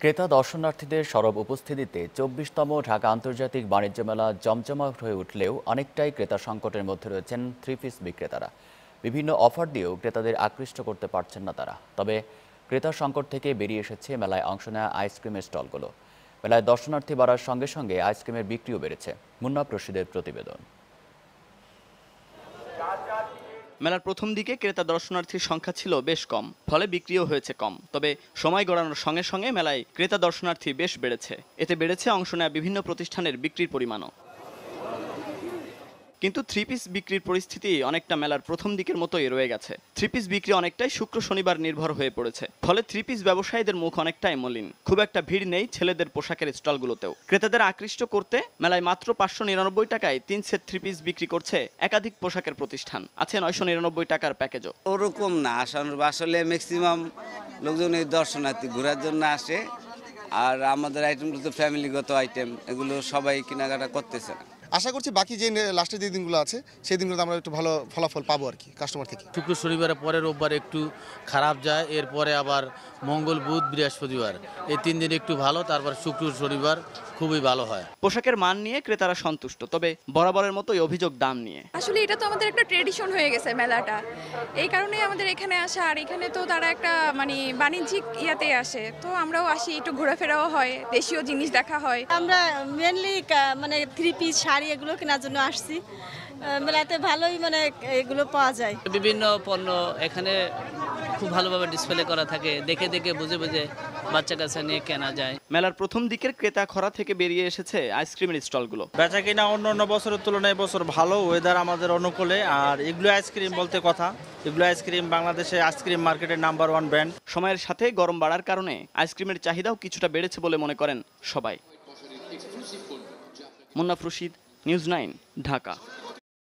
ক্রেতা দর্শনার্থীদের সরব উপস্থিতিতে চব্বিশতম ঢাকা আন্তর্জাতিক বাণিজ্য মেলা জমজমাট হয়ে উঠলেও অনেকটাই ক্রেতা সংকটের মধ্যে রয়েছেন থ্রি পিস বিক্রেতারা বিভিন্ন অফার দিয়েও ক্রেতাদের আকৃষ্ট করতে পারছেন না তারা তবে ক্রেতা সংকট থেকে বেরিয়ে এসেছে মেলায় অংশ নেওয়া আইসক্রিমের স্টলগুলো মেলায় দর্শনার্থী বাড়ার সঙ্গে সঙ্গে আইসক্রিমের বিক্রিও বেড়েছে মুন্না প্রসিদের প্রতিবেদন মেলার প্রথম দিকে ক্রেতা দর্শনার্থীর সংখ্যা ছিল বেশ কম ফলে বিক্রিও হয়েছে কম তবে সময় গড়ানোর সঙ্গে সঙ্গে মেলায় ক্রেতা দর্শনার্থী বেশ বেড়েছে এতে বেড়েছে অংশ নেওয়া বিভিন্ন প্রতিষ্ঠানের বিক্রির পরিমাণও কিন্তু থ্রি পিস বিক্রির পরিস্থিতি অনেকটা মেলার প্রথম দিকের মতোই রয়ে গেছে থ্রি পিস বিক্রি অনেকটাই শুক্র শনিবার নির্ভর হয়ে পড়েছে ফলে থ্রি পিস ব্যবসায়ীদের মুখ অনেকটাই মলিন খুব একটা ভিড় নেই ছেলেদের পোশাকের স্টলগুলোতেও ক্রেতাদের আকৃষ্ট করতে মেলায় মাত্র পাঁচশো নিরানব্বই টাকায় তিন সেট থ্রি পিস বিক্রি করছে একাধিক পোশাকের প্রতিষ্ঠান আছে নয়শো নিরানব্বই টাকার প্যাকেজও ওরকম না আসলে ম্যাক্সিমাম লোকজন এই দর্শনার্থী ঘোরার জন্য আসে আর আমাদের আইটেমগুলো তো ফ্যামিলিগত আইটেম এগুলো সবাই কেনাকাটা করতেছে না আশা করছি বাকি যে লাস্টের যে দিনগুলো আছে সেই দিনগুলোতে আমরা একটু ভালো ফলাফল পাবো আর কি কাস্টমার থেকে শুক্র শনিবারের পরে রোববার একটু খারাপ যায় এরপরে আবার মঙ্গল বুধ বৃহস্পতিবার এই তিন দিন একটু ভালো তারপর শুক্র শনিবার খুবই ভালো হয় পোশাকের মান নিয়ে ক্রেতারা সন্তুষ্ট তবে বরাবরের মতো অভিযোগ দাম নিয়ে আসলে এটা তো আমাদের একটা ট্রেডিশন হয়ে গেছে মেলাটা এই কারণে আমাদের এখানে আসা আর এখানে তো তারা একটা মানে বাণিজ্যিক ইয়াতে আসে তো আমরাও আসি একটু ঘোরাফেরাও হয় দেশীয় জিনিস দেখা হয় আমরা মেনলি মানে থ্রি পিস শাড়ি এগুলো কেনার জন্য আসছি মেলাতে ভালোই মানে এগুলো পাওয়া যায় বিভিন্ন পণ্য এখানে খুব ভালোভাবে ডিসপ্লে করা থাকে দেখে দেখে বুঝে বুঝে বাচ্চা কাচ্চা নিয়ে কেনা যায় মেলার প্রথম দিকের ক্রেতা খরা থেকে বেরিয়ে এসেছে আইসক্রিমের স্টলগুলো বেচা কিনা অন্য অন্য বছরের তুলনায় বছর ভালো ওয়েদার আমাদের অনুকূলে আর এগুলো আইসক্রিম বলতে কথা এগুলো আইসক্রিম বাংলাদেশে আইসক্রিম মার্কেটের নাম্বার ওয়ান ব্র্যান্ড সময়ের সাথে গরম বাড়ার কারণে আইসক্রিমের চাহিদাও কিছুটা বেড়েছে বলে মনে করেন সবাই মুন্নাফ রশিদ নিউজ নাইন ঢাকা